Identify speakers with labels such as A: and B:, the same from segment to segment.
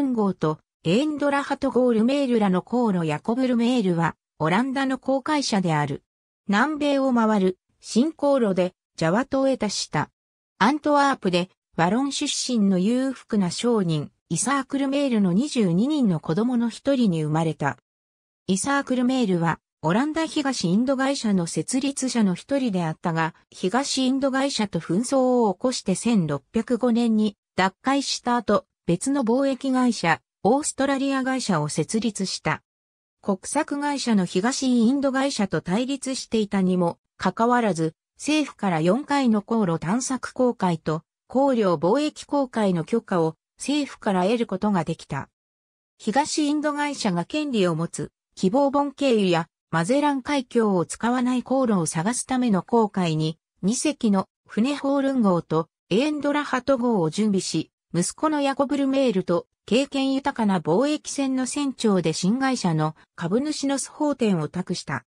A: ン豪とエンドラハトゴールメールらの航路ヤコブルメールはオランダの航海者である。南米を回る新航路でジャワ島へ達した。アントワープでワロン出身の裕福な商人イサークルメールの22人の子供の一人に生まれた。イサークルメールはオランダ東インド会社の設立者の一人であったが、東インド会社と紛争を起こして1605年に脱会した後、別の貿易会社、オーストラリア会社を設立した。国策会社の東インド会社と対立していたにも、かかわらず、政府から4回の航路探索公開と、航量貿易公開の許可を政府から得ることができた。東インド会社が権利を持つ、希望本経由やマゼラン海峡を使わない航路を探すための航海に、2隻の船ホールン号とエンドラハト号を準備し、息子のヤコブルメールと経験豊かな貿易船の船長で新会社の株主のスホーテンを託した。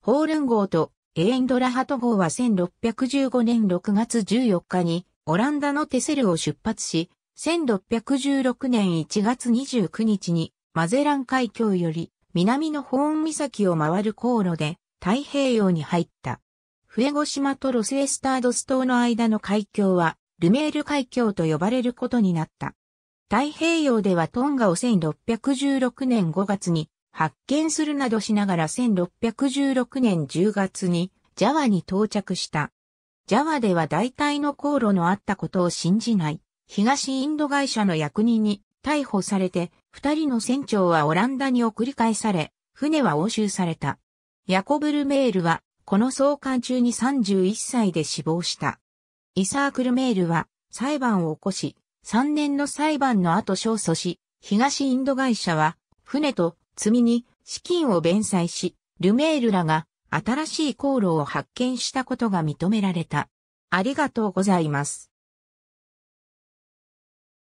A: ホールン号とエーンドラハト号は1615年6月14日にオランダのテセルを出発し、1616年1月29日にマゼラン海峡より南のホーン岬を回る航路で太平洋に入った。フエゴ島とロセエスタードス島の間の海峡はルメール海峡と呼ばれることになった。太平洋ではトンガを1616年5月に発見するなどしながら1616年10月にジャワに到着した。ジャワでは大体の航路のあったことを信じない東インド会社の役人に逮捕されて二人の船長はオランダに送り返され船は押収された。ヤコブルメールはこの送還中に31歳で死亡した。イサー・クルメールは裁判を起こし、3年の裁判の後勝訴し、東インド会社は船と積みに資金を弁済し、ルメールらが新しい航路を発見したことが認められた。ありがとうございます。